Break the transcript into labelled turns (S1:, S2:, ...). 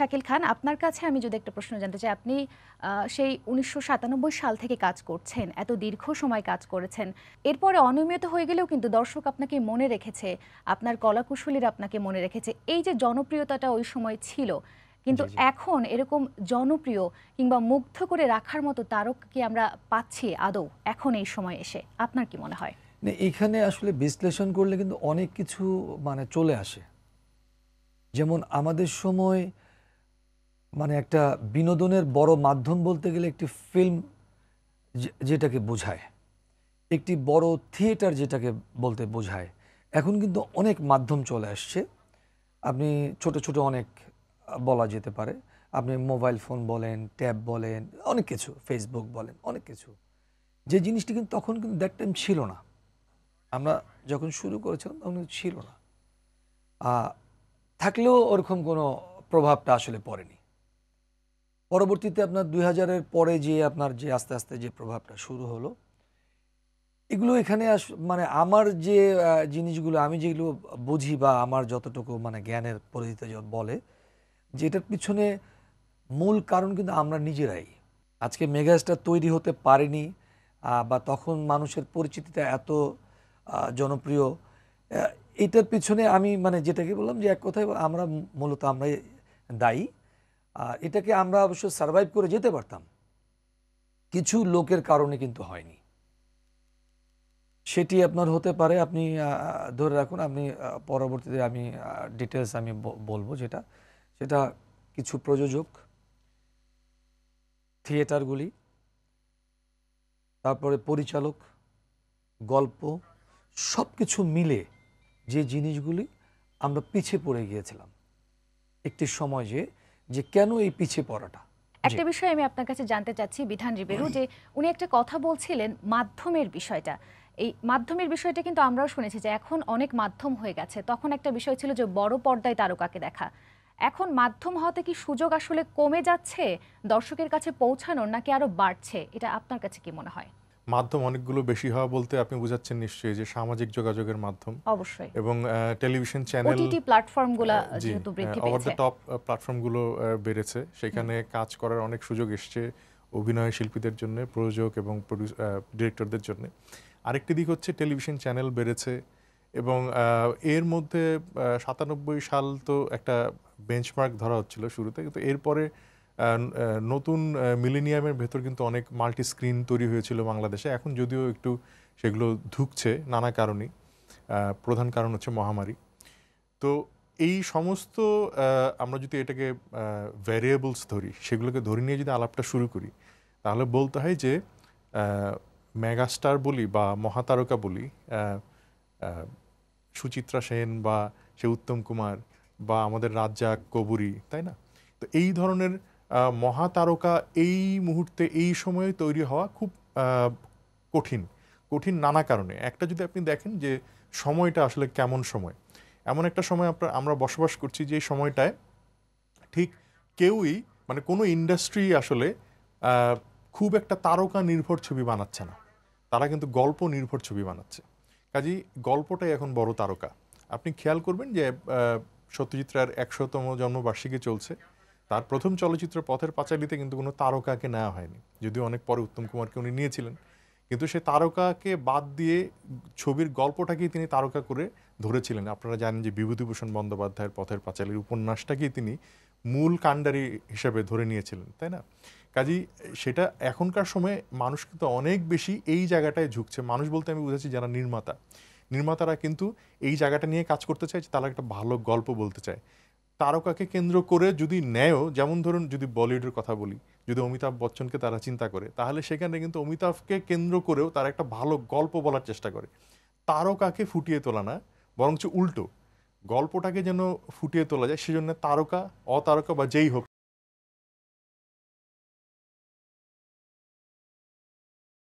S1: শাকিল খান আপনার কাছে আমি যদি একটা প্রশ্ন জানতে চাই আপনি সেই উনিশশো সাল থেকে কাজ করছেন এত দীর্ঘ সময় কাজ করেছেন এরপরে অনিয়মিত হয়ে গেলেও কিন্তু দর্শক আপনাকে মনে রেখেছে আপনার কলাকুশলীরা আপনাকে মনে রেখেছে এই যে জনপ্রিয়তাটা ওই সময় ছিল কিন্তু এখন এরকম জনপ্রিয় কিংবা মুগ্ধ করে রাখার মতো তারক কি আমরা পাচ্ছি আদৌ এখন এই সময় এসে আপনার কি মনে হয়
S2: এখানে আসলে বিশ্লেষণ করলে কিন্তু অনেক কিছু মানে চলে আসে যেমন আমাদের সময় মানে একটা বিনোদনের বড় মাধ্যম বলতে গেলে একটি ফিল্ম যেটাকে বোঝায় একটি বড় থিয়েটার যেটাকে বলতে বোঝায় এখন কিন্তু অনেক মাধ্যম চলে আসছে আপনি ছোট ছোট অনেক বলা যেতে পারে আপনি মোবাইল ফোন বলেন ট্যাব বলেন অনেক কিছু ফেসবুক বলেন অনেক কিছু যে জিনিসটি কিন্তু তখন কিন্তু দ্যাট টাইম ছিল না আমরা যখন শুরু করেছিলাম তখন কিন্তু ছিল না থাকলেও ওরকম কোনো প্রভাবটা আসলে পড়েনি পরবর্তীতে আপনার দুই হাজারের পরে যে আপনার যে আস্তে আস্তে যে প্রভাবটা শুরু হলো এগুলো এখানে আস মানে আমার যে জিনিসগুলো আমি যেগুলো বুঝি বা আমার যতটুকু মানে জ্ঞানের পরিধিতে বলে যে এটার পিছনে মূল কারণ কিন্তু আমরা নিজেরাই আজকে মেগাস্টার তৈরি হতে পারেনি বা তখন মানুষের পরিচিতিটা এত জনপ্রিয় এটার পিছনে আমি মানে যেটাকে বললাম যে এক কথায় আমরা মূলত আমরাই দায়ী আর এটাকে আমরা অবশ্য সারভাইভ করে যেতে পারতাম কিছু লোকের কারণে কিন্তু হয়নি সেটি আপনার হতে পারে আপনি ধরে রাখুন আপনি পরবর্তীতে আমি ডিটেলস আমি বলবো যেটা সেটা কিছু প্রযোজক থিয়েটারগুলি তারপরে পরিচালক গল্প সব কিছু মিলে যে জিনিসগুলি আমরা পিছিয়ে পড়ে গিয়েছিলাম একটি সময় যে যে কেন এই পিছিয়ে পড়াটা একটা
S1: বিষয় আমি আপনার কাছে জানতে চাচ্ছি বিধান রিবেরু যে উনি একটা কথা বলছিলেন মাধ্যমের বিষয়টা এই মাধ্যমের বিষয়টা কিন্তু আমরাও শুনেছি যে এখন অনেক মাধ্যম হয়ে গেছে তখন একটা বিষয় ছিল যে বড় পর্দায় তারকাকে দেখা এখন মাধ্যম হতে কি সুযোগ আসলে কমে যাচ্ছে দর্শকের কাছে পৌঁছানোর নাকি আরো বাড়ছে এটা আপনার কাছে কি মনে হয়
S3: মাধ্যম অনেকগুলো বেশি হওয়া বলতে আপনি বোঝাচ্ছেন নিশ্চয়ই যে সামাজিক যোগাযোগের মাধ্যম অবশ্যই এবং টেলিভিশন চ্যানেল ওটিটি
S1: প্ল্যাটফর্মগুলো যেহেতু বৃদ্ধি পেয়েছে ওভার দ্য টপ
S3: প্ল্যাটফর্মগুলো বেড়েছে সেখানে কাজ করার অনেক সুযোগ এসছে অভিনয় শিল্পীদের জন্য প্রযোজক এবং ডিরেক্টরদের জন্য আরেকটি দিক হচ্ছে টেলিভিশন চ্যানেল বেড়েছে এবং এর মধ্যে সাতানব্বই সাল তো একটা বেঞ্চমার্ক ধরা হচ্ছিল শুরুতে কিন্তু এরপরে নতুন মিলেনিয়ামের ভেতর কিন্তু অনেক মাল্টি স্ক্রিন তৈরি হয়েছিল বাংলাদেশে এখন যদিও একটু সেগুলো ধুকছে নানা কারণে প্রধান কারণ হচ্ছে মহামারী তো এই সমস্ত আমরা যদি এটাকে ভ্যারিয়েবলস ধরি সেগুলোকে ধরে নিয়ে যদি আলাপটা শুরু করি তাহলে বলতে হয় যে মেগাস্টার বলি বা মহাতারকা বলি সুচিত্রা সেন বা সে উত্তম কুমার বা আমাদের রাজ্জাক কবুরি তাই না তো এই ধরনের মহাতারকা এই মুহূর্তে এই সময়ে তৈরি হওয়া খুব কঠিন কঠিন নানা কারণে একটা যদি আপনি দেখেন যে সময়টা আসলে কেমন সময় এমন একটা সময় আপনার আমরা বসবাস করছি যে সময়টায় ঠিক কেউই মানে কোনো ইন্ডাস্ট্রি আসলে খুব একটা তারকা নির্ভর ছবি বানাচ্ছে না তারা কিন্তু গল্প নির্ভর ছবি বানাচ্ছে কাজেই গল্পটাই এখন বড় তারকা আপনি খেয়াল করবেন যে সত্যজিৎ রায়ের একশোতম জন্মবার্ষিকী চলছে তার প্রথম চলচ্চিত্র পথের পাঁচালিতে কিন্তু কোনো তারকাকে নেওয়া হয়নি যদিও অনেক পরে উত্তম কুমারকে উনি নিয়েছিলেন কিন্তু সে তারকাকে বাদ দিয়ে ছবির গল্পটাকেই তিনি তারকা করে ধরেছিলেন আপনারা জানেন যে বিভূতিভূষণ বন্দ্যোপাধ্যায়ের পথের পাঁচালির উপন্যাসটাকেই তিনি মূল কাণ্ডারি হিসেবে ধরে নিয়েছিলেন তাই না কাজী সেটা এখনকার সময়ে মানুষ কিন্তু অনেক বেশি এই জায়গাটায় ঝুঁকছে মানুষ বলতে আমি বুঝেছি যারা নির্মাতা নির্মাতারা কিন্তু এই জায়গাটা নিয়ে কাজ করতে চায় তারা একটা ভালো গল্প বলতে চায় তারকাকে কেন্দ্র করে যদি নেয় যেমন ধরুন যদি বলিউডের কথা বলি যদি অমিতাভ বচ্চনকে তারা চিন্তা করে তাহলে সেখানে কিন্তু অমিতাভকে কেন্দ্র করেও তারা একটা ভালো গল্প বলার চেষ্টা করে তারকাকে ফুটিয়ে তোলা না বরঞ্চ উল্টো গল্পটাকে যেন ফুটিয়ে তোলা যায় সেজন্য তারকা অতারকা বা যেই হোক